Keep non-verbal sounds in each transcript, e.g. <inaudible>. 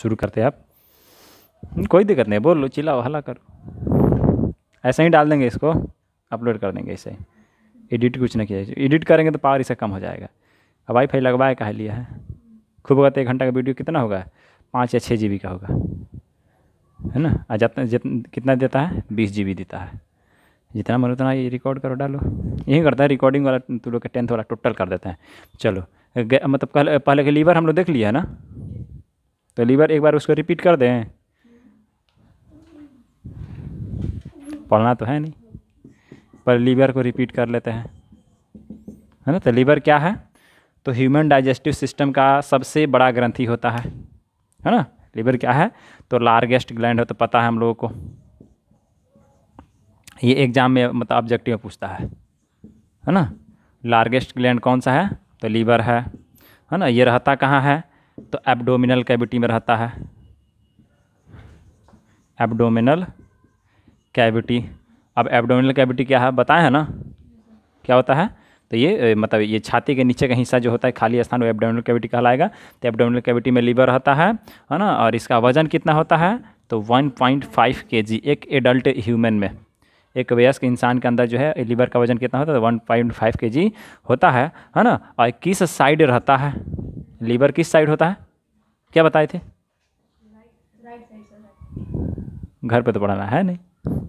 शुरू करते हैं आप कोई दिक्कत नहीं बोल लो चिल्लाओ हल्ला करो ऐसा ही डाल देंगे इसको अपलोड कर देंगे इसे एडिट कुछ नहीं किया एडिट करेंगे तो पावर इसे कम हो जाएगा अब वाईफाई लगवाए कहा लिया है खूब होगा तो एक घंटा का वीडियो कितना होगा पाँच या छः जी का होगा है ना जितना जितना कितना देता है बीस जी देता है जितना मन उतना ये रिकॉर्ड करो डालो यही करता है रिकॉर्डिंग वाला तू लोग का टेंथ वाला टोटल कर देते हैं चलो मतलब पहले के लीवर हम लोग देख लिया है ना तो लीवर एक बार उसको रिपीट कर दें पढ़ना तो है नहीं पर लीवर को रिपीट कर लेते हैं है ना तो लीवर क्या है तो ह्यूमन डाइजेस्टिव सिस्टम का सबसे बड़ा ग्रंथी होता है है ना लीवर क्या है तो लार्गेस्ट ग्लैंड हो तो पता है हम लोगों को ये एग्जाम में मतलब ऑब्जेक्टिव में पूछता है है ना लार्गेस्ट ग्लैंड कौन सा है तो लीवर है है ना ये रहता कहाँ है तो एब्डोमिनल कैविटी में रहता है एब्डोमिनल कैविटी अब एब्डोमिनल कैविटी क्या है बताए हैं ना क्या होता है तो ये मतलब ये छाती के नीचे का हिस्सा जो होता है खाली स्थान वो एब्डोमिनल कैविटी कहलाएगा तो एब्डोमिनल कैविटी में लीवर रहता है है ना और इसका वजन कितना होता है तो 1.5 पॉइंट एक एडल्ट ह्यूमन में एक वयस्क इंसान के अंदर जो है लीवर का वजन कितना होता है वन पॉइंट फाइव के जी होता है है ना और किस साइड रहता है लीवर किस साइड होता है क्या बताए थे घर पे तो पढ़ाना है नहीं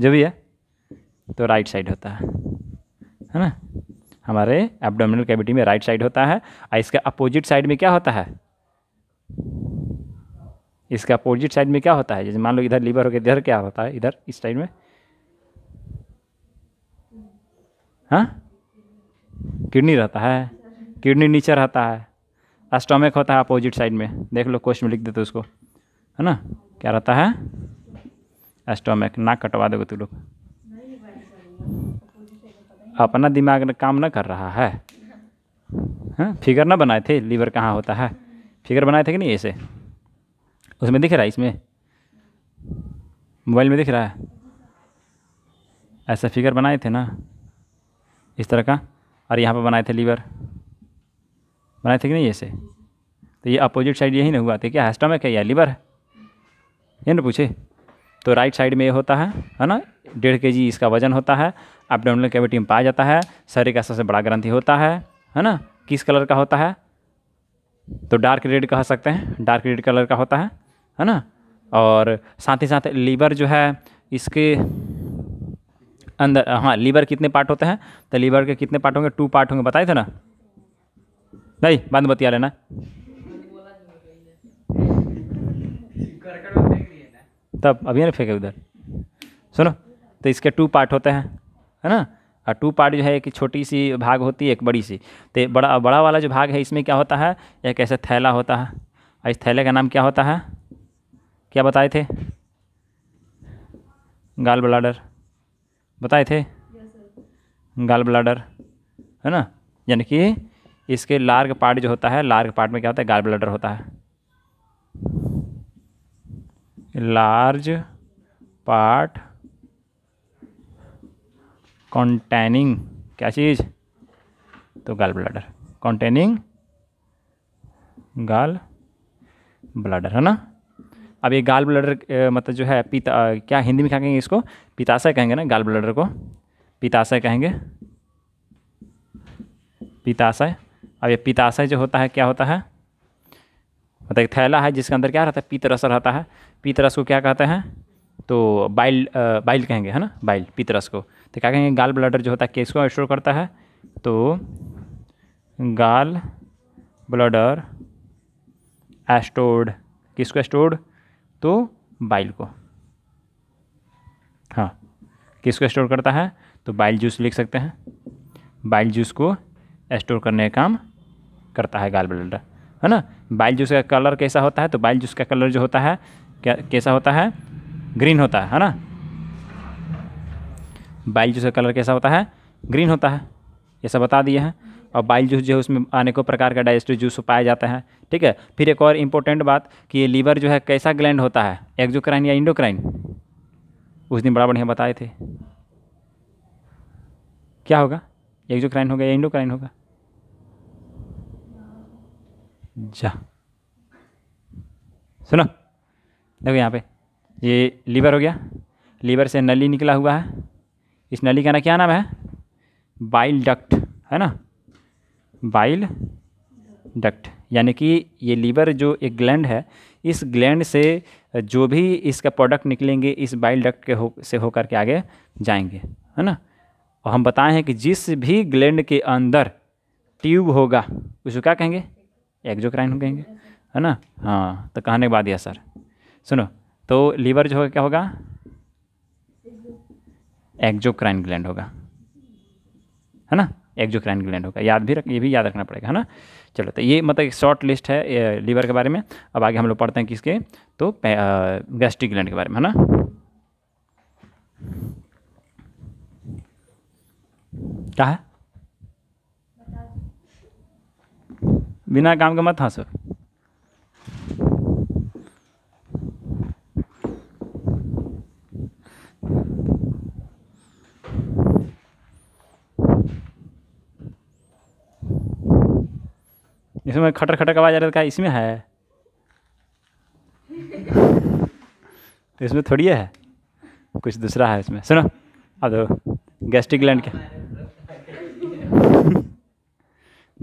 जो भी है तो राइट साइड होता है है ना हमारे एब्डोमिनल कैविटी में राइट साइड होता है और इसका अपोजिट साइड में क्या होता है इसका अपोजिट साइड में क्या होता है जैसे मान लो इधर लीवर हो गया इधर क्या होता है इधर इस साइड में हाँ किडनी रहता है किडनी नीचे रहता है अस्टोमिक होता है अपोजिट साइड में देख लो क्वेश्चन में लिख देते उसको है ना क्या रहता है अस्टोमिक नाक कटवा दोगे तू लोग अपना दिमाग काम ना कर रहा है हाँ फिगर ना बनाए थे लीवर कहाँ होता है फिगर बनाए थे कि नहीं ऐसे उसमें दिख रहा है इसमें मोबाइल में दिख रहा है ऐसा फिगर बनाए थे ना इस तरह का और यहाँ पर बनाए थे लीवर बनाए थे कि नहीं ऐसे तो ये अपोजिट साइड यही नहीं हुआ था क्या स्टमक है या लिवर है ये ना पूछे तो राइट साइड में ये होता है है ना डेढ़ के जी इसका वजन होता है अपडोमिनल कैविटी में पाया जाता है शरीर का सबसे बड़ा ग्रंथि होता है है ना किस कलर का होता है तो डार्क रेड कह सकते हैं डार्क रेड कलर का होता है है ना और साथ ही साथ लीवर जो है इसके अंदर हाँ लीवर कितने पार्ट होते हैं तो लीवर के कितने पार्ट होंगे टू पार्ट होंगे बताए थे ना नहीं बंद बतिया लेना तब अभी ना फेंके उधर सुनो तो इसके टू पार्ट होते हैं है ना और टू पार्ट जो है एक छोटी सी भाग होती है एक बड़ी सी तो बड़ा बड़ा वाला जो भाग है इसमें क्या होता है एक कैसे थैला होता है और इस थैले का नाम क्या होता है क्या बताए थे गाल ब्लाडर बताए थे गाल ब्लाडर है ना यानी कि इसके लार्ग पार्ट जो होता है लार्ग पार्ट में क्या होता है गाल ब्लडर होता है लार्ज पार्ट कॉन्टेनिंग क्या चीज़ तो गाल ब्लडर कॉन्टेनिंग गाल ब्लडर है ना अब ये गाल ब्लडर मतलब जो है पिता क्या हिंदी में क्या कहेंगे इसको पिताशय कहेंगे ना गाल ब्लडर को पिताशय कहेंगे पिताशय अब ये पिताशय जो होता है क्या होता है मतलब एक थैला है जिसके अंदर क्या रहता है पीतरस रहता है पीतरस को क्या कहते हैं तो बाइल बाइल कहेंगे है ना बाइल पीतरस को तो क्या कहेंगे गाल ब्लडर जो होता है केस को स्टोर करता है तो गाल ब्लडर एस्टोर्ड किसको स्टोर्ड तो बाइल को हाँ किसको स्टोर करता है तो बाइल जूस लिख सकते हैं बाइल जूस को स्टोर करने का काम करता है गाल ब्लैडर है ना बाइल जूस का कलर कैसा होता है तो बाइल जूस का कलर जो होता है क्या कैसा होता है ग्रीन होता है है ना बाइल जूस का कलर कैसा होता है ग्रीन होता है ये सब बता दिए हैं और बाइल जूस जो है उसमें अनेकों प्रकार का डाइजेस्टिव जूस पाया जाता है ठीक है फिर एक और इम्पोर्टेंट बात कि ये लीवर जो है कैसा ग्लैंड होता है एक्जोक्राइन या इंडोक्राइन उस दिन बड़ा बढ़िया बताए थे क्या होगा एक्जोक्राइन होगा या इंडोक्राइन होगा जा सुनो देखो यहाँ पे ये लीवर हो गया लीवर से नली निकला हुआ है इस नली का ना क्या नाम है बाइल डक्ट है ना बाइल डक्ट यानी कि ये लीवर जो एक ग्लैंड है इस ग्लैंड से जो भी इसका प्रोडक्ट निकलेंगे इस बाइल डक्ट के हो से होकर के आगे जाएंगे है ना और हम बताएं हैं कि जिस भी ग्लैंड के अंदर ट्यूब होगा उसको क्या कहेंगे एक्जोक्राइन कहेंगे है ना हाँ तो कहने के बाद यह सर सुनो तो लीवर जो होगा क्या होगा एक्जोक्राइन ग्लैंड होगा है ना एक्जोक्राइन ग्लैंड होगा याद भी रख ये भी याद रखना पड़ेगा है ना चलो तो ये मतलब एक शॉर्ट लिस्ट है लीवर के बारे में अब आगे हम लोग पढ़ते हैं किसके तो गैस्ट्रिक ग्लैंड के बारे में है ना क्या है बिना काम के मत हंसो इसमें खटर खटर आवाज़ आ रहा था तो इसमें है तो इसमें थोड़ी है कुछ दूसरा है इसमें सुनो अब गैस्ट्रिक ग्लैंड क्या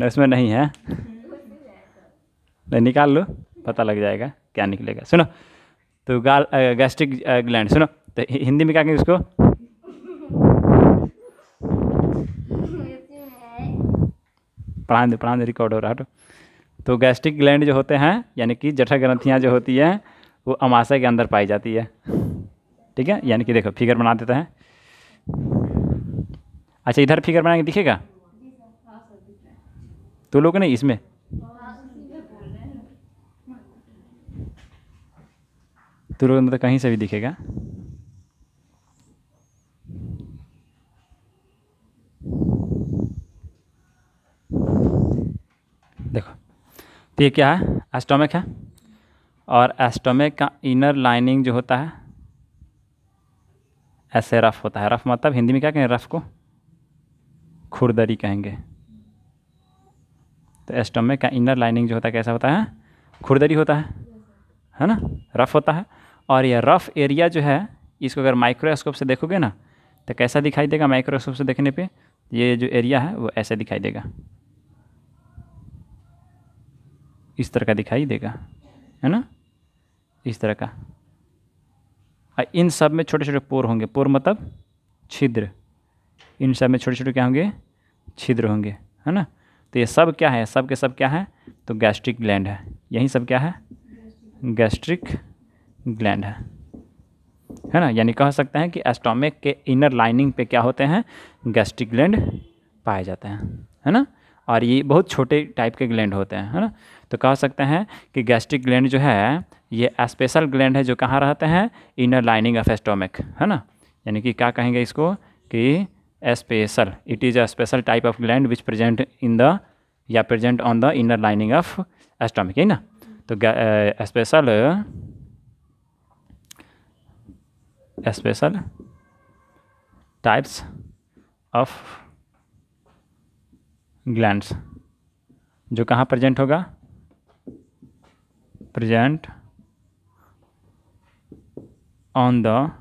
<laughs> इसमें नहीं है नहीं निकाल लो पता लग जाएगा क्या निकलेगा सुनो तो गाल गैस्ट्रिक ग्लैंड सुनो तो हिंदी में क्या कहेंगे उसको पढ़ा दे पढ़ा दे रिकॉर्ड हो रहा हटो तो गैस्ट्रिक तो ग्लैंड जो होते हैं यानी कि जठर ग्रंथियाँ जो होती हैं वो अमाशय के अंदर पाई जाती है ठीक है यानी कि देखो फिगर बना देते हैं अच्छा इधर फिगर बनाएंगे दिखेगा तो लोग नहीं इसमें सूर्यचंद्र कहीं से भी दिखेगा देखो तो ये क्या है एस्टोमिक है और एस्टोमिक का इनर लाइनिंग जो होता है ऐसे रफ होता है रफ मतलब हिंदी में क्या कहें रफ को खुरदरी कहेंगे तो एस्टोमिक का इनर लाइनिंग जो होता है कैसा होता है खुरदरी होता है है ना रफ होता है और यह रफ़ एरिया जो है इसको अगर माइक्रोस्कोप से देखोगे ना तो कैसा दिखाई देगा माइक्रोस्कोप से देखने पे ये जो एरिया है वो ऐसे दिखाई देगा इस तरह का दिखाई देगा है ना इस तरह का और इन सब में छोटे छोटे पोर होंगे पोर मतलब छिद्र इन सब में छोटे छोटे क्या होंगे छिद्र होंगे है ना तो ये सब क्या है सब के सब क्या है तो गैस्ट्रिक ग्लैंड है यही सब क्या है गैस्ट्रिक ग्लैंड है है ना यानी कह सकते हैं कि एस्टोमिक के इनर लाइनिंग पे क्या होते हैं गैस्ट्रिक ग्लैंड पाए जाते हैं है ना और ये बहुत छोटे टाइप के ग्लैंड होते हैं है ना तो कह सकते हैं कि गैस्ट्रिक ग्लैंड जो है ये स्पेशल ग्लैंड है जो कहाँ रहते हैं इनर लाइनिंग ऑफ एस्टोमिक है ना यानी कि क्या कहेंगे इसको कि special it is a special type of gland which present in the या present on the inner lining of stomach है ना तो special special types of gland जो कहाँ प्रेजेंट होगा present on the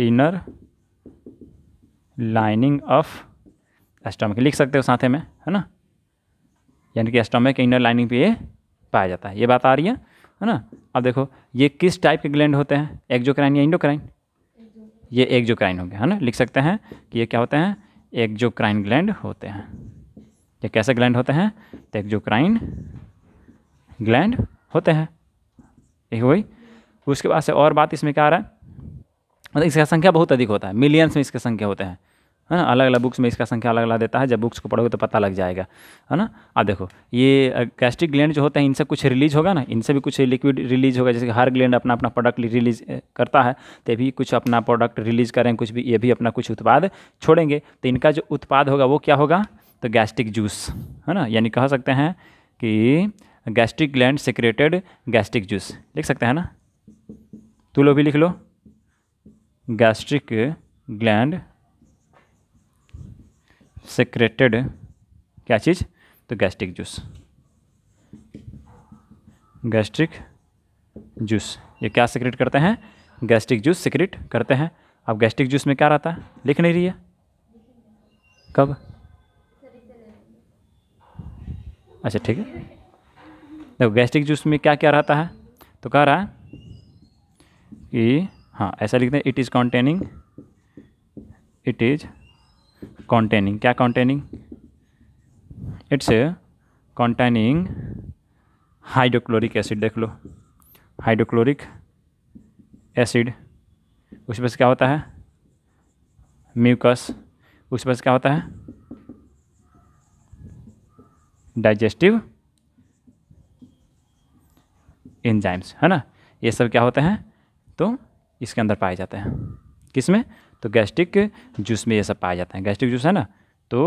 inner lining of stomach लिख सकते हो साथ में है ना यानी कि एस्टोमिक इनर लाइनिंग पे ये पाया जाता है ये बात आ रही है है ना अब देखो ये किस टाइप के ग्लैंड होते हैं क्राइन या इंडोक्राइन ये हो होंगे है ना लिख सकते हैं कि ये क्या होते हैं क्राइन ग्लैंड होते हैं ये कैसे ग्लैंड होते हैं तो क्राइन ग्लैंड होते हैं यही वही उसके बाद से और बात इसमें क्या आ रहा है मतलब इसका संख्या बहुत अधिक होता है मिलियंस में इसके संख्या होते हैं है ना अलग अलग बुक्स में इसका संख्या अलग अलग देता है जब बुक्स को पढ़ोगे तो पता लग जाएगा है ना अब देखो ये गैस्ट्रिक ग्लैंड जो होते हैं इनसे कुछ रिलीज होगा ना इनसे भी कुछ लिक्विड रिलीज होगा जैसे हर ग्लैंड अपना अपना प्रोडक्ट रिलीज करता है तो भी कुछ अपना प्रोडक्ट रिलीज करें कुछ भी ये भी अपना कुछ उत्पाद छोड़ेंगे तो इनका जो उत्पाद होगा वो क्या होगा तो गैस्ट्रिक जूस है ना यानी कह सकते हैं कि gastric gland secreted gastric juice लिख सकते हैं ना तू लो भी लिख लो गैस्ट्रिक ग्लैंड सिक्रेटेड क्या चीज़ तो गैस्ट्रिक जूस गैस्ट्रिक जूस ये क्या सिक्रेट करते हैं गैस्ट्रिक जूस सिक्रेट करते हैं अब गैस्ट्रिक जूस में क्या रहता है लिख नहीं रही है कब अच्छा ठीक है देखो गैस्ट्रिक जूस में क्या क्या रहता है तो कह रहा है कि हाँ ऐसा लिखते हैं it is containing it is containing क्या containing it's containing hydrochloric acid देख लो हाइड्रोक्लोरिक एसिड उसके से क्या होता है म्यूकस उसके से क्या होता है डाइजेस्टिव इंजाइम्स है ना ये सब क्या होते हैं तो इसके अंदर पाए जाते हैं किसमें तो गैस्ट्रिक जूस में ये सब पाया जाता है गैस्ट्रिक जूस है ना तो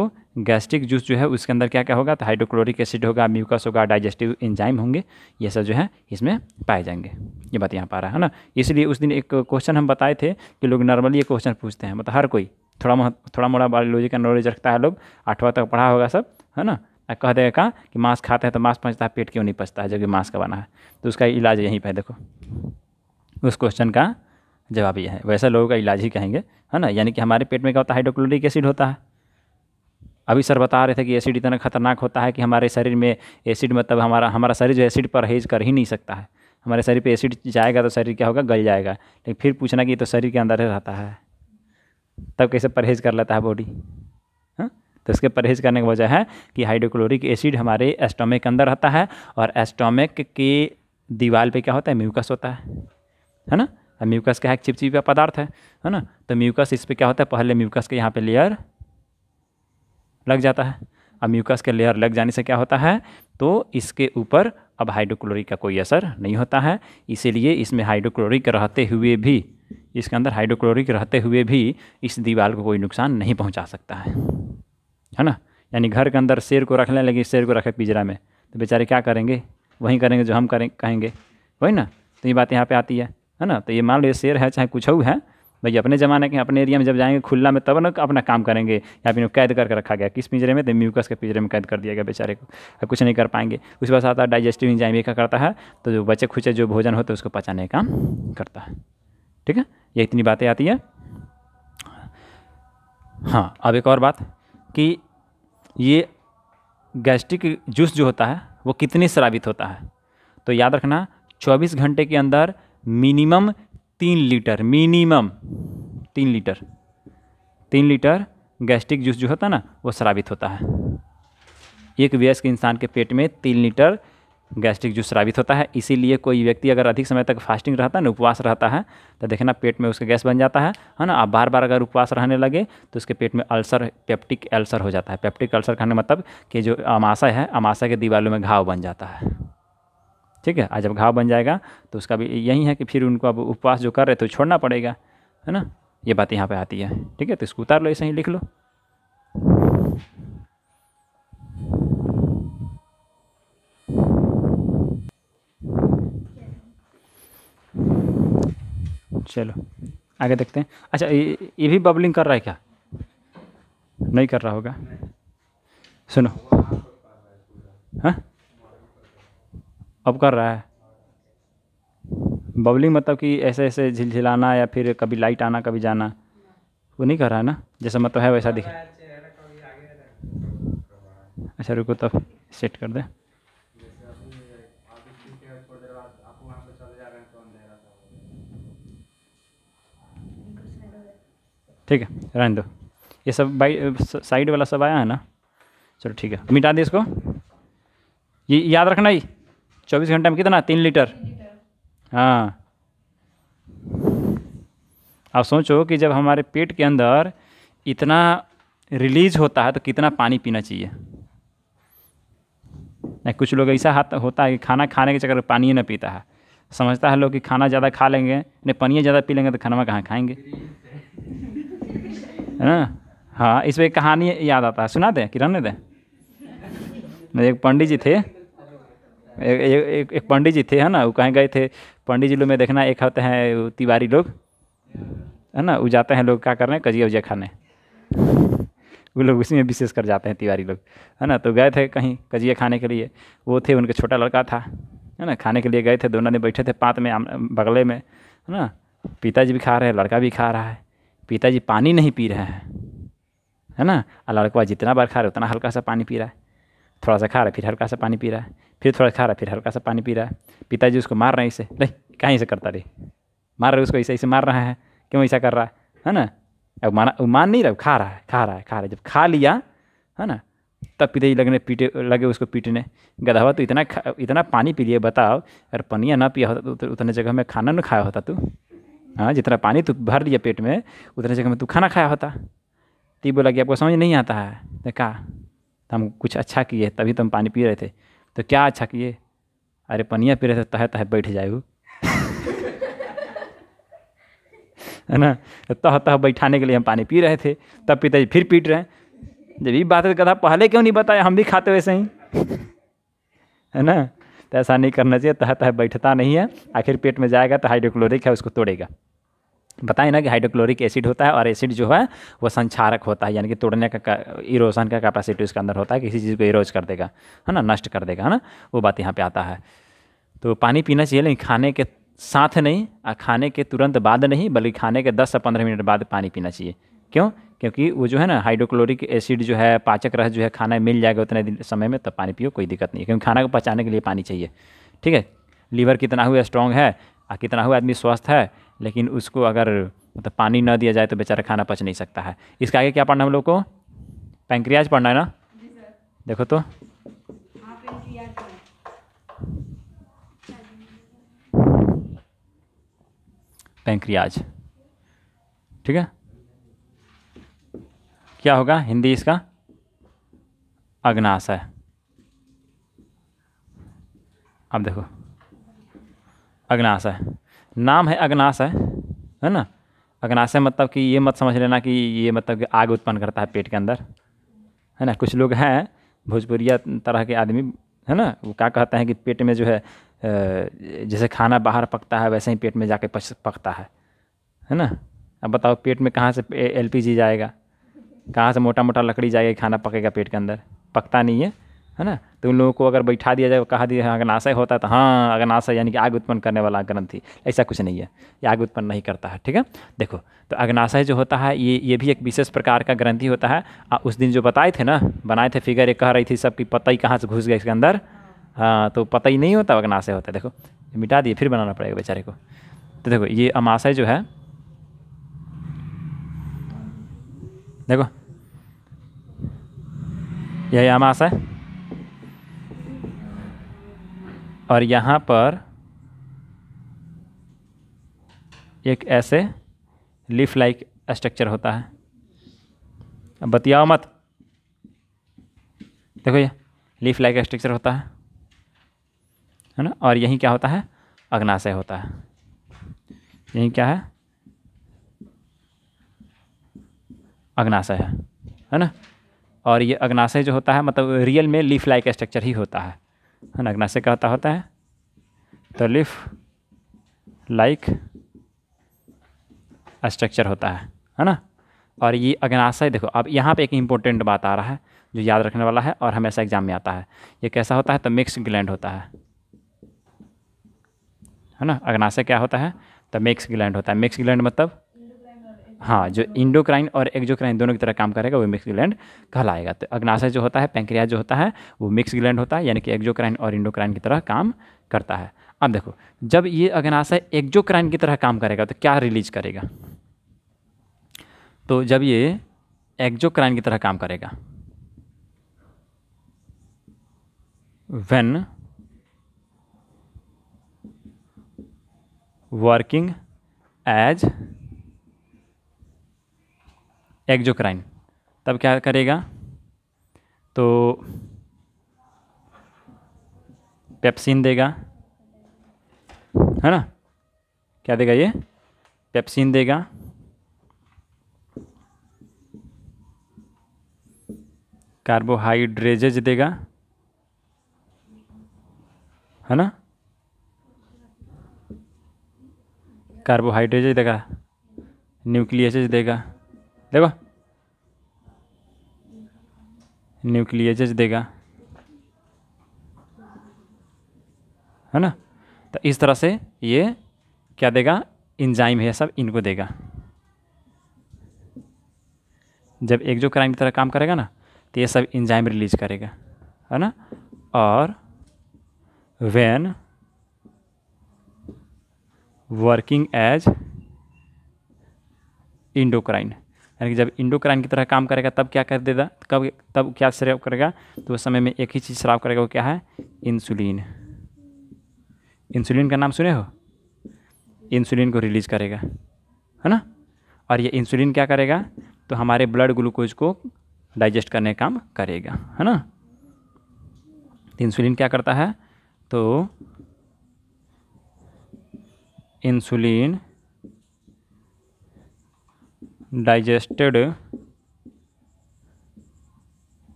गैस्ट्रिक जूस जो है उसके अंदर क्या क्या होगा तो हाइड्रोक्लोरिक एसिड होगा म्यूकस होगा डाइजेस्टिव एंजाइम होंगे ये सब जो है इसमें पाए जाएंगे ये बात यहाँ पा रहा है ना इसलिए उस दिन एक क्वेश्चन हम बताए थे कि लोग नॉर्मली ये क्वेश्चन पूछते हैं मतलब हर कोई थोड़ा थोड़ा मोड़ा बायोलॉजी का नॉलेज रखता है लोग आठवां तक पढ़ा होगा सब है ना कह देगा कहाँ कि मांस खाते हैं तो मांस पहुँचता है पेट क्यों नहीं पचता है जबकि मांस का बना है तो उसका इलाज यहीं पर देखो उस क्वेश्चन का जवाब यह है वैसे लोगों का इलाज ही कहेंगे है ना यानी कि हमारे पेट में क्या होता है हाइड्रोक्लोरिक एसिड होता है अभी सर बता रहे थे कि एसिड इतना खतरनाक होता है कि हमारे शरीर में एसिड मतलब हमारा हमारा शरीर जो एसिड परहेज कर ही नहीं सकता है हमारे शरीर पे एसिड जाएगा तो शरीर क्या होगा गल जाएगा लेकिन फिर पूछना कि ये तो शरीर के अंदर ही रहता है तब कैसे परहेज कर लेता है बॉडी हाँ? तो इसके परहेज करने की वजह है कि हाइड्रोक्लोरिक एसिड हमारे एस्टोमिक के अंदर रहता है और एस्टोमिक की दीवार पर क्या होता है म्यूकस होता है है ना म्यूकस क्या है चिपचिपा पदार्थ है है ना तो म्यूकस इस पर क्या होता है पहले म्यूकस के यहाँ पे लेयर लग जाता है अब म्यूकस के लेयर लग जाने से क्या होता है तो इसके ऊपर अब हाइड्रोक्लोरिक का कोई असर नहीं होता है इसीलिए इसमें हाइड्रोक्लोरिक रहते हुए भी इसके अंदर हाइड्रोक्लोरिक रहते हुए भी इस दीवार को कोई नुकसान नहीं पहुँचा सकता है है ना यानी घर के अंदर शेर को रखने लगे शेर को रखे पिजरा में तो बेचारे क्या करेंगे वहीं करेंगे जो हम करें कहेंगे वही ना तो ये बात यहाँ पे आती है है ना तो ये मान लो ये शेर है चाहे कुछ है भाई अपने ज़माने के अपने एरिया में जब जाएंगे खुला में तब ना अपना काम करेंगे या फिर कैद करके रखा गया किस पिंजरे में तो म्यूकस के पिंजरे में कैद कर दिया गया बेचारे को कुछ नहीं कर पाएंगे उसके बाद आता है डाइजेस्टिव इंजाइम ये करता है तो जो बचे खुचे जो भोजन होते हैं उसको पचाने का काम करता है ठीक है ये इतनी बातें आती है हाँ अब एक और बात कि ये गैस्ट्रिक जूस जो होता है वो कितने श्रावित होता है तो याद रखना चौबीस घंटे के अंदर मिनिमम तीन लीटर मिनिमम तीन लीटर तीन लीटर गैस्ट्रिक जूस जो होता है ना वो श्रावित होता है एक वयस्क इंसान के पेट में तीन लीटर गैस्ट्रिक जूस श्रावित होता है इसीलिए कोई व्यक्ति अगर अधिक समय तक फास्टिंग रहता है ना उपवास रहता है तो देखना पेट में उसका गैस बन जाता है है ना आप बार बार अगर उपवास रहने लगे तो उसके पेट में अल्सर पेप्टिक अल्सर हो जाता है पेप्टिक अल्सर खाने मतलब कि जो अमाशा है अमाशा के दीवारों में घाव बन जाता है ठीक है आज जब घाव बन जाएगा तो उसका भी यही है कि फिर उनको अब उपवास जो कर रहे थे छोड़ना पड़ेगा है ना ये बात यहाँ पे आती है ठीक है तो इसको उतार लो ऐसे ही लिख लो चलो आगे देखते हैं अच्छा ये, ये भी बबलिंग कर रहा है क्या नहीं कर रहा होगा सुनो हाँ अब कर रहा है बबलिंग मतलब कि ऐसे ऐसे झिलझिलाना या फिर कभी लाइट आना कभी जाना वो नहीं कर रहा है ना जैसा मतलब है वैसा दिखा अच्छा रुको तब सेट कर दे ठीक है रहने दो ये सब बाई साइड वाला सब आया है ना चलो ठीक है मिटा दे इसको ये याद रखना ही चौबीस घंटे में कितना तीन लीटर हाँ आप सोचो कि जब हमारे पेट के अंदर इतना रिलीज होता है तो कितना पानी पीना चाहिए नहीं कुछ लोग ऐसा हाथ होता है कि खाना खाने के चक्कर में पानी ना पीता है समझता है लोग कि खाना ज़्यादा खा लेंगे नहीं पानी ज़्यादा पी लेंगे तो खाना कहाँ खाएंगे है ना हाँ इस पर कहानी याद आता है सुना दें किरण दे दें एक पंडित जी थे एक पंडित जी थे है ना वो कहीं गए थे पंडित जी लोग में देखना एक होते हैं तिवारी लोग है ना वो जाते हैं लोग क्या कर रहे हैं कजिया उजिया खाने वो लोग उसी में विशेष कर जाते हैं तिवारी लोग है ना तो गए थे कहीं कजिया खाने के लिए वो थे उनका छोटा लड़का था है ना खाने के लिए गए थे दोनों ने बैठे थे पात में बगले में है ना पिताजी भी खा रहे हैं लड़का भी खा रहा है पिताजी पानी नहीं पी रहे हैं है ना और लड़का जितना बार खा रहे उतना हल्का सा पानी पी रहा है थोड़ा सा खा रहा है फिर हल्का सा पानी पी रहा है फिर थोड़ा खा रहा है फिर हल्का सा पानी पी रहा है पिताजी उसको मार रहे हैं इसे नहीं कहीं से करता रे मार रहे उसको ऐसे ऐसे मार रहा है क्यों ऐसा कर रहा है है ना अब माना मान नहीं रहा खा रहा है खा रहा है खा रहा है जब खा लिया है ना तब पिताजी लगने पीटे लगे उसको पीटने गधावा तो इतना इतना पानी पी लिए बताओ अगर पनिया ना पिया होता तो उतने जगह में खाना ना खाया होता तू हाँ जितना पानी तू भर लिया पेट में उतने जगह में तू खाना खाया होता तो बोला कि आपको समझ नहीं आता है तो कहा तो हम कुछ अच्छा किए तभी तो हम पानी पी रहे थे तो क्या अच्छा किए अरे पनिया पी रहे थे तह तह बैठ जाए है ना तो तह तह बैठाने के लिए हम पानी पी रहे थे तब पिताजी फिर पीट रहे हैं जब ये बात कथा पहले क्यों नहीं बताया हम भी खाते वैसे ही है ना तो ऐसा नहीं करना चाहिए तह तह बैठता नहीं है आखिर पेट में जाएगा तो हाइड्रोक्लोरिक है उसको तोड़ेगा बताएं ना कि हाइड्रोक्लोरिक एसिड होता है और एसिड जो है वो संचारक होता है यानी कि तोड़ने का इरोसन का कैपेसिटी उसके अंदर होता है किसी चीज़ को इरोज कर देगा है ना नष्ट कर देगा है ना वो बात यहाँ पे आता है तो पानी पीना चाहिए लेकिन खाने के साथ नहीं और खाने के तुरंत बाद नहीं बल्कि खाने के दस से पंद्रह मिनट बाद पानी पीना चाहिए क्यों क्योंकि वो जो है ना हाइड्रोक्लोरिक एसिड जो है पाचक रस जो है खाना मिल जाएगा उतने दिन समय में तब पानी पियो कोई दिक्कत नहीं है क्योंकि खाना को पचाने के लिए पानी चाहिए ठीक है लीवर कितना हुआ स्ट्रॉन्ग है और कितना हुआ आदमी स्वस्थ है लेकिन उसको अगर मतलब पानी ना दिया जाए तो बेचारा खाना पच नहीं सकता है इसके आगे क्या पढ़ना हम लोग को पैंक्रियाज पढ़ना है ना देखो तो हाँ, पैंक्रियाज ठीक है क्या होगा हिंदी इसका अग्नाशय अब देखो अग्नाशय नाम है अग्नाशय है ना अग्नाशय मतलब कि ये मत समझ लेना कि ये मतलब कि आग उत्पन्न करता है पेट के अंदर है ना कुछ लोग हैं भोजपुरिया तरह के आदमी है ना वो क्या कहते हैं कि पेट में जो है जैसे खाना बाहर पकता है वैसे ही पेट में जाके पकता है है ना अब बताओ पेट में कहाँ से एलपीजी जाएगा कहाँ से मोटा मोटा लकड़ी जाएगी खाना पकेगा पेट के अंदर पकता नहीं है है ना तो उन लोगों को अगर बैठा दिया जाए कहा दिया अग्नाशय होता है तो हाँ अग्नाशय यानी कि आग उत्पन्न करने वाला ही ऐसा कुछ नहीं है ये आग उत्पन्न नहीं करता है ठीक है देखो तो अग्नाशय जो होता है ये ये भी एक विशेष प्रकार का ग्रंथि होता है आ, उस दिन जो बताए थे ना बनाए थे फिगर एक कह रही थी सबकी पतई कहाँ से घुस गए इसके अंदर हाँ तो पता ही नहीं होता अग्नाशय होता है देखो मिटा दिए फिर बनाना पड़ेगा बेचारे को तो देखो ये अमाशय जो है देखो यही अमाशय और यहाँ पर एक ऐसे लीफ लाइक स्ट्रक्चर होता है अब बतियाओ मत देखो ये लीफ लाइक स्ट्रक्चर होता है है ना और यही क्या होता है अग्नाशय होता है यही क्या है अग्नाशय है है ना और ये अग्नाशय जो होता है मतलब रियल में लीफ लाइक स्ट्रक्चर ही होता है ना से कहता होता है तो लिफ लाइक स्ट्रक्चर होता है है ना और ये अग्नाशय देखो अब यहाँ पे एक इम्पोर्टेंट बात आ रहा है जो याद रखने वाला है और हमेशा एग्जाम में आता है ये कैसा होता है तो मिक्स ग्लैंड होता है है ना अग्नाशय क्या होता है तो मिक्स ग्लैंड होता है मिक्स ग्लैंड मतलब हाँ जो इंडोक्राइन और एक्जोक्राइन दोनों की तरह काम करेगा वो मिक्स ग्लैंड कहलाएगा तो अग्नाशय जो होता है पैंक्रिया जो होता है वो मिक्स ग्लैंड होता है यानी कि एक्जोक्राइन और इंडोक्राइन की तरह काम करता है अब देखो जब ये अग्नाशय एक्जोक्राइन की तरह काम करेगा तो क्या रिलीज करेगा तो जब ये एक्जोक्राइन की तरह काम करेगा वेन वर्किंग एज एक्जोक्राइन तब क्या करेगा तो पेप्सिन देगा है ना क्या देगा ये पेप्सिन देगा कार्बोहाइड्रेजेज देगा है ना कार्बोहाइड्रेजेज देगा न्यूक्लियसेज देगा देगा न्यूक्लियज देगा है ना तो इस तरह से ये क्या देगा इंजाइम है सब इनको देगा जब एक जो क्राइम की तरह काम करेगा ना तो ये सब इंजाइम रिलीज करेगा है ना और वेन वर्किंग एज इंडोक्राइन यानी कि जब इंडोक्राइन की तरह काम करेगा तब क्या कर देगा कब तब क्या श्राव करेगा तो उस समय में एक ही चीज़ श्राव करेगा वो क्या है इंसुलिन इंसुलिन का नाम सुने हो इंसुलिन को रिलीज करेगा है ना और ये इंसुलिन क्या करेगा तो हमारे ब्लड ग्लूकोज को डाइजेस्ट करने का काम करेगा है ना इंसुलिन क्या करता है तो इंसुलिन डाइजेस्टेड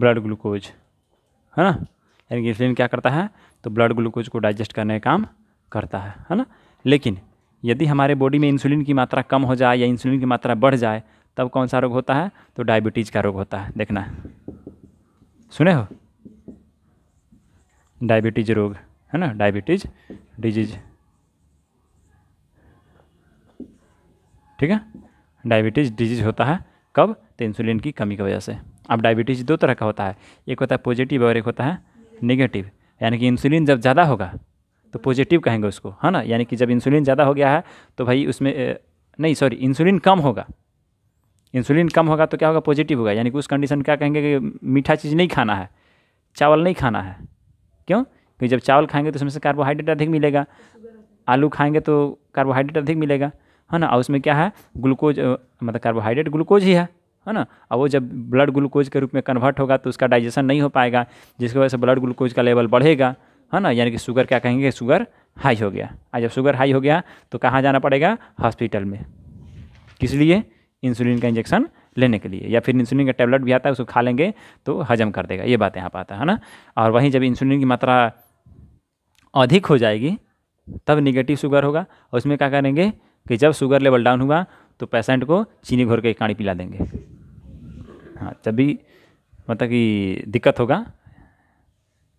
ब्लड ग्लूकोज है ना यानी कि इंसुलिन क्या करता है तो ब्लड ग्लूकोज को डाइजेस्ट करने का काम करता है है ना लेकिन यदि हमारे बॉडी में इंसुलिन की मात्रा कम हो जाए या इंसुलिन की मात्रा बढ़ जाए तब कौन सा रोग होता है तो डायबिटीज़ का रोग होता है देखना है सुने हो डायबिटीज रोग है ना डायबिटीज डिजीज ठीक है डायबिटीज़ डिजीज़ होता है कब तो इंसुलिन की कमी की वजह से अब डायबिटीज़ दो तरह का होता है एक होता है पॉजिटिव और एक होता है नेगेटिव यानी कि इंसुलिन जब ज़्यादा होगा तो पॉजिटिव कहेंगे उसको है ना यानी कि जब इंसुलिन ज़्यादा हो गया है तो भाई उसमें नहीं सॉरी इंसुलिन कम होगा इंसुलिन कम होगा तो क्या होगा पॉजिटिव होगा यानी कि उस कंडीशन क्या कहेंगे कि मीठा चीज़ नहीं खाना है चावल नहीं खाना है क्यों क्योंकि जब चावल खाएंगे तो उसमें से कार्बोहाइड्रेट अधिक मिलेगा आलू खाएंगे तो कार्बोहाइड्रेट अधिक मिलेगा है ना और उसमें क्या है ग्लूकोज मतलब कार्बोहाइड्रेट ग्लूकोज ही है है ना और वो जब ब्लड ग्लूकोज के रूप में कन्वर्ट होगा तो उसका डाइजेशन नहीं हो पाएगा जिसकी वजह से ब्लड ग्लूकोज का लेवल बढ़ेगा है ना यानी कि शुगर क्या कहेंगे शुगर हाई हो गया और जब शुगर हाई हो गया तो कहाँ जाना पड़ेगा हॉस्पिटल में किस लिए इंसुलिन का इंजेक्शन लेने के लिए या फिर इंसुलिन का टैबलेट भी आता है उसको खा लेंगे तो हजम कर देगा ये बात यहाँ पर आता है ना और वहीं जब इंसुलिन की मात्रा अधिक हो जाएगी तब निगेटिव शुगर होगा और उसमें क्या करेंगे कि जब शुगर लेवल डाउन हुआ तो पेशेंट को चीनी घोर के काड़ी पिला देंगे हाँ जब भी मतलब कि दिक्कत होगा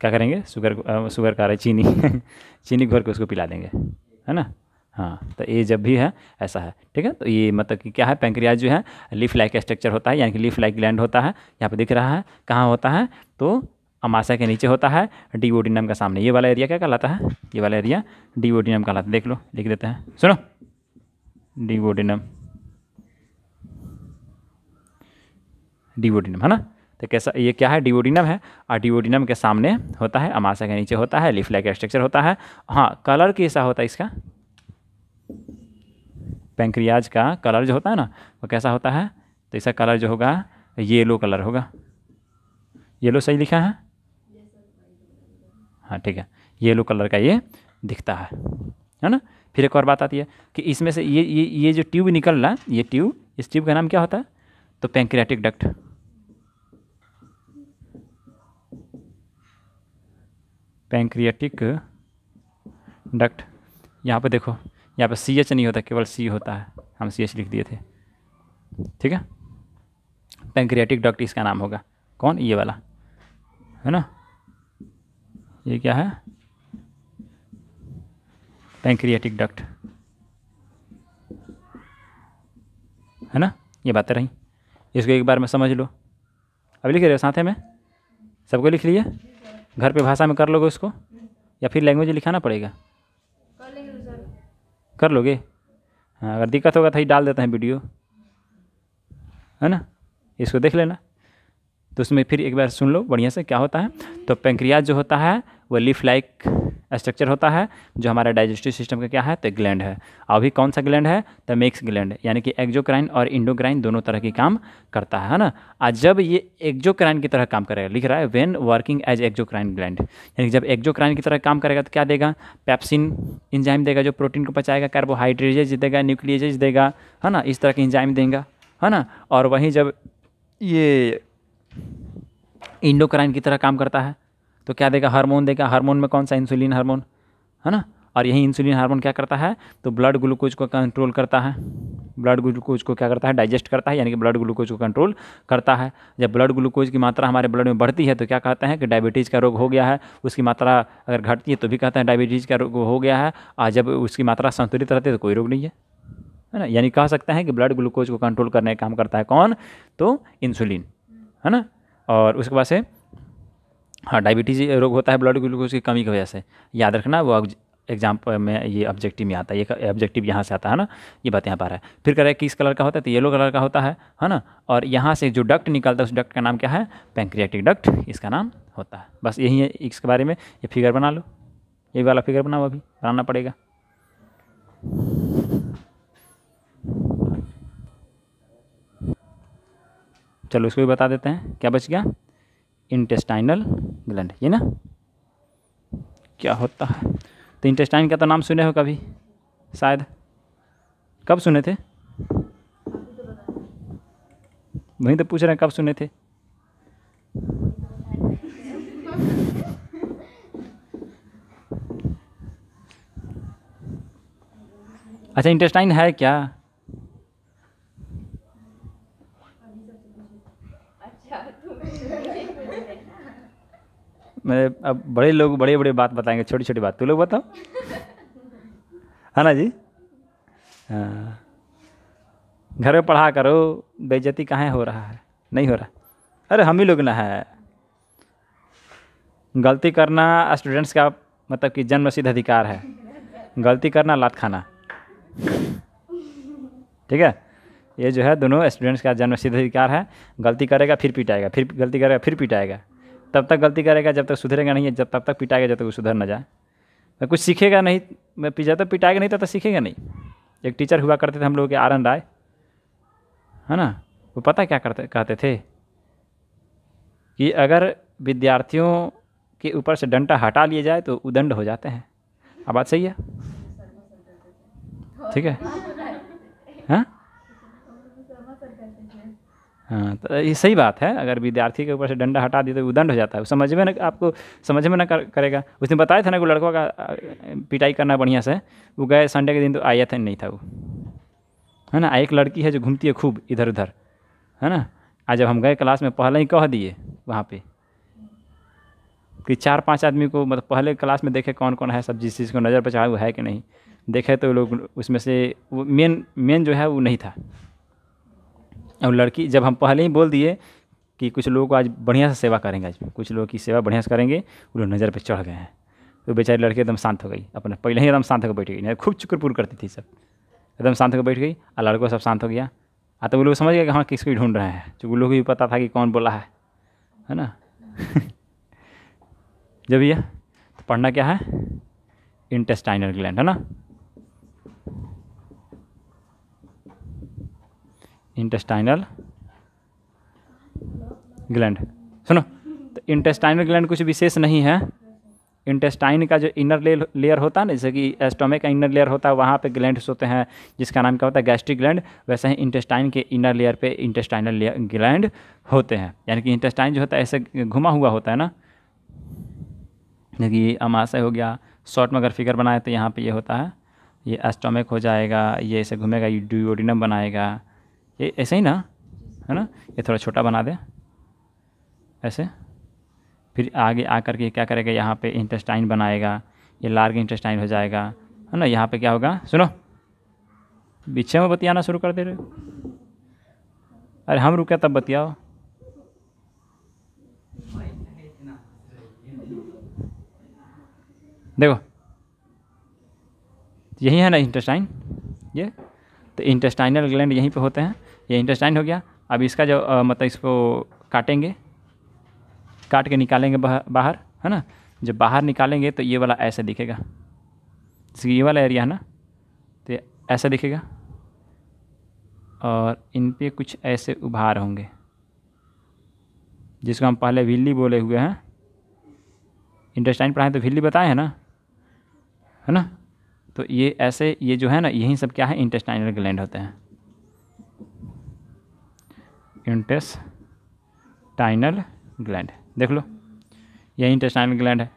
क्या करेंगे शुगर शुगर का रहा चीनी <laughs> चीनी घोर के उसको पिला देंगे है ना हाँ तो ये जब भी है ऐसा है ठीक है तो ये मतलब कि क्या है पैंक्रियाज जो है लीफ लाइक स्ट्रक्चर होता है यानी कि लीफ लाइक लैंड होता है यहाँ पे दिख रहा है कहाँ होता है तो अमाशा के नीचे होता है डिओडिनम का सामने ये वाला एरिया क्या कहलाता है ये वाला एरिया डिओडिनम कहलाता है देख लो लिख देते हैं सुनो डिवोडिनम डिवोडिनम है ना तो कैसा ये क्या है डिवोडिनम है और डिवोडिनम के सामने होता है अमाशा के नीचे होता है लिफ स्ट्रक्चर होता है हाँ कलर कैसा होता है इसका पेंक्रियाज का कलर जो होता है ना वो कैसा होता है तो इसका कलर जो होगा येलो कलर होगा येलो सही लिखा है हाँ ठीक है येलो कलर का ये दिखता है है ना फिर एक और बात आती है कि इसमें से ये ये ये जो ट्यूब निकल रहा है ये ट्यूब इस ट्यूब का नाम क्या होता है तो पैंक्रियाटिक डक्ट पैंक्रियाटिक डक्ट यहाँ पे देखो यहाँ पे सी एच नहीं होता केवल सी होता है हम सी एच लिख दिए थे ठीक है पैंक्रियाटिक डक्ट इसका नाम होगा कौन ये वाला है ना ये क्या है पैंक्रियाटिक डक्ट है ना ये बातें रहीं इसको एक बार में समझ लो अब लिख रहे हो साथ में सबको लिख लिए घर पे भाषा में कर लोगे इसको या फिर लैंग्वेज लिखाना पड़ेगा कर लोगे हाँ अगर दिक्कत होगा तो ही डाल देते हैं वीडियो है ना इसको देख लेना तो उसमें फिर एक बार सुन लो बढ़िया से क्या होता है तो पेंक्रियाज जो होता है वो लिफ लाइक स्ट्रक्चर होता है जो हमारा डाइजेस्टिव सिस्टम का क्या है तो ग्लैंड है अभी कौन सा ग्लैंड है तो मिक्स ग्लैंड यानी कि एक्जोक्राइन और इंडोक्राइन दोनों तरह की काम करता है ना आज जब ये एक्जोक्राइन की तरह काम करेगा लिख रहा है when working as exocrine gland यानी जब एक्जोक्राइन की तरह काम करेगा तो क्या देगा पैप्सिन इंजाइम देगा जो प्रोटीन को पचाएगा कार्बोहाइड्रेजेज देगा न्यूक्लियजेज देगा है ना इस तरह के इंजाइम देगा है ना और वहीं जब ये इंडोक्राइन की तरह काम करता है तो क्या देगा हार्मोन देगा हार्मोन में कौन सा इंसुलिन हार्मोन है ना और यही इंसुलिन हार्मोन क्या करता है तो ब्लड ग्लूकोज को कंट्रोल करता है ब्लड ग्लूकोज को क्या करता है डाइजेस्ट करता है यानी कि ब्लड ग्लूकोज को कंट्रोल करता है जब ब्लड ग्लूकोज की मात्रा हमारे ब्लड में बढ़ती है तो क्या कहते हैं कि डायबिटीज़ का रोग हो गया है उसकी मात्रा अगर घटती है तो भी कहते हैं डायबिटीज़ का रोग हो गया है और जब उसकी मात्रा संतुलित रहती है तो कोई रोग नहीं है है ना यानी कह सकते हैं कि ब्लड ग्लूकोज को कंट्रोल करने का काम करता है कौन तो इंसुलिन है ना और उसके बाद से हाँ डायबिटीज़ रोग होता है ब्लड ग्लूकोज की कमी की वजह से याद रखना वो एग्जाम्पल में ये ऑब्जेक्टिव में आता है ये ऑब्जेक्टिव यहाँ से आता है ना ये बात यहाँ पर है फिर कह रहे हैं किस कलर का होता है तो येलो कलर का होता है है ना और यहाँ से जो डक्ट निकलता है उस डक्ट का नाम क्या है पैंक्रियाटिक डक्ट इसका नाम होता है बस यही है इसके बारे में ये फिगर बना लो ये वाला फिगर बनाओ अभी बनाना पड़ेगा चलो इसको भी बता देते हैं क्या बच गया इंटेस्टाइनल ग्लैंड ये ना क्या होता है तो इंटेस्टाइन का तो नाम सुने हो कभी शायद कब सुने थे वहीं तो पूछ रहे हैं कब सुने थे अच्छा इंटेस्टाइन है क्या मैं अब बड़े लोग बड़े बड़े बात बताएंगे छोटी छोटी बात तू लोग बताओ है हाँ ना जी हाँ। घर में पढ़ा करो बेजती कहाँ हो रहा है नहीं हो रहा अरे हम ही लोग ना है गलती करना स्टूडेंट्स का मतलब कि जन्म सिद्ध अधिकार है गलती करना लात खाना ठीक है ये जो है दोनों स्टूडेंट्स का जन्म सिद्ध अधिकार है गलती करेगा फिर पीटाएगा फिर गलती करेगा फिर पीटाएगा तब तक गलती करेगा जब तक सुधरेगा नहीं जब तब तक पिटाएगा जब तक वो सुधर ना जाए मैं तो कुछ सीखेगा नहीं मैं जब तक तो पिटाएगा नहीं तब तक सीखेगा नहीं एक टीचर हुआ करते थे हम लोग के आर एन राय है ना वो पता क्या करते कहते थे कि अगर विद्यार्थियों के ऊपर से डंटा हटा लिए जाए तो उदंड हो जाते हैं अब बात सही है ठीक है हाँ हाँ तो ये सही बात है अगर विद्यार्थी के ऊपर से डंडा हटा दिए तो वो दंड हो जाता है समझ में ना आपको समझ में ना कर, करेगा उसने बताया था ना कि लड़कों का पिटाई करना बढ़िया से वो गए संडे के दिन तो आया था नहीं था वो है ना एक लड़की है जो घूमती है खूब इधर उधर है ना आज जब हम गए क्लास में पहले ही कह दिए वहाँ पर कि चार पाँच आदमी को मतलब पहले क्लास में देखे कौन कौन है सब जिस चीज़ को नज़र पर चाहे वो है कि नहीं देखे तो लोग उसमें से वो मेन मेन जो है वो नहीं था और लड़की जब हम पहले ही बोल दिए कि कुछ लोगों को आज बढ़िया से सेवा करेंगे आज कुछ लोगों की सेवा बढ़िया से करेंगे वो लोग नज़र पर चढ़ गए हैं तो बेचारी लड़की एकदम शांत हो गई अपने पहले ही एकदम शांत होकर बैठ गई खूब चुकरपुर करती थी सब एकदम शांत होकर बैठ गई और लड़कों सब शांत हो गया आ हाँ, तो वो लोग समझ गए कि हाँ किसको ढूंढ रहे हैं चूँकि लोग को भी पता था कि कौन बोला है है ना <laughs> जब यह तो पढ़ना क्या है इंटेस्टाइनल ग्लैंड है ना इंटेस्टाइनल ग्लैंड सुनो तो इंटेस्टाइनल ग्लैंड कुछ विशेष नहीं है इंटेस्टाइन का जो इनर लेयर होता है ना जैसे कि एस्टोमिक का इनर लेयर होता है वहाँ पे ग्लैंड्स होते हैं जिसका नाम क्या होता है गैस्ट्रिक ग्लैंड वैसे ही इंटेस्टाइन के इनर लेयर पे इंटेस्टाइनल ग्लैंड होते हैं यानी कि इंटेस्टाइन जो होता है ऐसे घुमा हुआ होता है ना देखिए अमाशय हो गया शॉर्ट में अगर फिगर बनाए तो यहाँ पर ये यह होता है ये एस्टोमिक हो जाएगा ये ऐसे घूमेगा ये ड्यूओडिनम बनाएगा ये ऐसे ही ना है ना ये थोड़ा छोटा बना दें ऐसे फिर आगे आकर के क्या करेगा यहाँ पे इंटेस्टाइन बनाएगा ये लार्ग इंटेस्टाइन हो जाएगा है ना यहाँ पे क्या होगा सुनो पीछे में बतियाना शुरू कर दे रहे अरे हम रुके तब बतियाओ देखो यही है ना इंटेस्टाइन ये तो इंटेस्टाइनल ग्लैंड यहीं पे होते हैं ये इंटेस्टाइन हो गया अब इसका जो आ, मतलब इसको काटेंगे काट के निकालेंगे बाहर, बाहर है ना जब बाहर निकालेंगे तो ये वाला ऐसा दिखेगा जैसे ये वाला एरिया है ना तो ऐसा दिखेगा और इन पर कुछ ऐसे उभार होंगे जिसको हम पहले विल्ली बोले हुए हैं इंटेस्टाइन पढ़ाएँ तो विल्ली बताए हैं ना है ना तो ये ऐसे ये जो है ना यही सब क्या है इंटेस्टाइनल ग्लैंड होते हैं इंटेस्टाइनल ग्लैंड देख लो यही इंटेस्टाइनल ग्लैंड है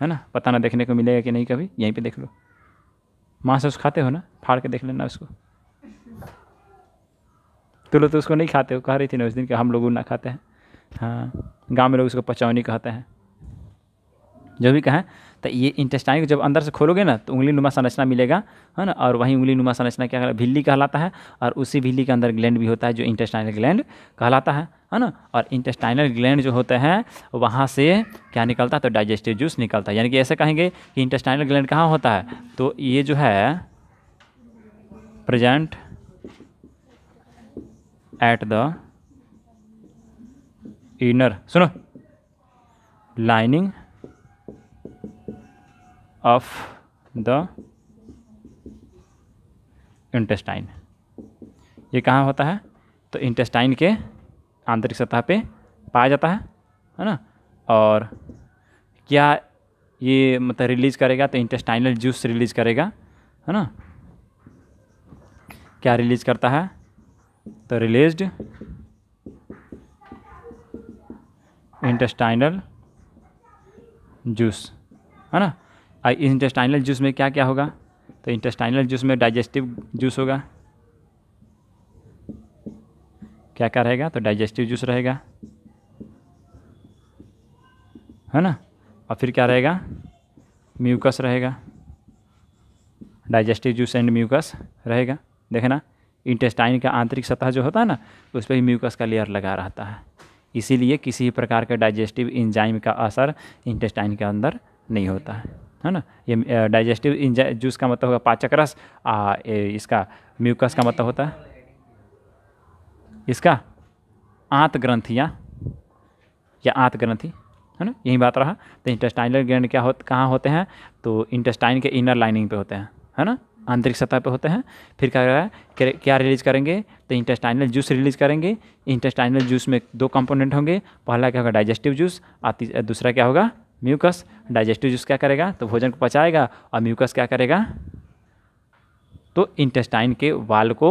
है ना पता ना देखने को मिलेगा कि नहीं कभी यहीं पे देख लो मांस खाते हो ना फाड़ के देख लेना उसको तो लोग तो उसको नहीं खाते हो कह रही थी ना उस दिन कि हम लोग ना खाते हैं हाँ गाँव में लोग उसको पचौनी कहते हैं जो भी कहें तो ये इंटेस्टाइन जब अंदर से खोलोगे ना तो उंगली नुमा संरचना मिलेगा है ना और वहीं उंगली नुमा संरचना क्या कहला भिल्ली कहलाता है और उसी भिल्ली के अंदर ग्लैंड भी होता है जो इंटेस्टाइनल ग्लैंड कहलाता है है ना और इंटेस्टाइनल ग्लैंड जो होते हैं वहाँ से क्या निकलता है तो डाइजेस्टिव जूस निकलता है यानी कि ऐसे कहेंगे कि इंटेस्टाइनल ग्लैंड कहाँ होता है तो ये जो है प्रेजेंट एट द इनर सुनो लाइनिंग ऑफ़ द इंटेस्टाइन ये कहाँ होता है तो इंटेस्टाइन के आंतरिक सतह पे पाया जाता है है ना और क्या ये मतलब रिलीज करेगा तो इंटेस्टाइनल जूस रिलीज करेगा है ना क्या रिलीज करता है तो रिलीज इंटेस्टाइनल जूस है ना इंटेस्टाइनल जूस में क्या क्या होगा तो इंटेस्टाइनल जूस में डाइजेस्टिव जूस होगा क्या क्या रहेगा तो डाइजेस्टिव जूस रहेगा है ना और फिर क्या रहेगा म्यूकस रहेगा डाइजेस्टिव जूस एंड म्यूकस रहेगा देखना इंटेस्टाइन का आंतरिक सतह जो होता है ना उस पर ही म्यूकस का लेयर लगा रहता है इसीलिए किसी भी प्रकार के डाइजेस्टिव इंजाइम का असर इंटेस्टाइन के अंदर नहीं होता है है ना ये डाइजेस्टिव जूस का मतलब होगा पाचक रस आ, ए, इसका म्यूकस का मतलब होता है इसका आंत ग्रंथियाँ या आंत ग्रंथि है ना यही बात रहा तो इंटेस्टाइनल ग्रंथ क्या हो कहाँ होते हैं तो इंटेस्टाइन के इनर लाइनिंग पे होते हैं है ना आंतरिक सतह पे होते हैं फिर क्या है क्या रिलीज करेंगे तो इंटेस्टाइनल जूस रिलीज करेंगे इंटेस्टाइनल जूस में दो कंपोनेंट होंगे पहला क्या होगा डाइजेस्टिव जूस और दूसरा क्या होगा म्यूकस डाइजेस्टिव जूस क्या करेगा तो भोजन को पचाएगा और म्यूकस क्या करेगा तो इंटेस्टाइन के वाल को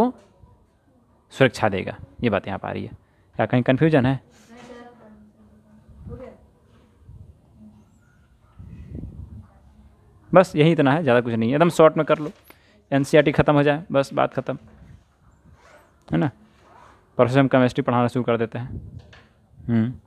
सुरक्षा देगा ये बात यहाँ पर आ रही है क्या कहीं कन्फ्यूजन है बस यही इतना है ज़्यादा कुछ नहीं है एकदम शॉर्ट में कर लो एन e ख़त्म हो जाए बस बात ख़त्म है ना परसों हम केमिस्ट्री पढ़ाना शुरू कर देते हैं हम्म।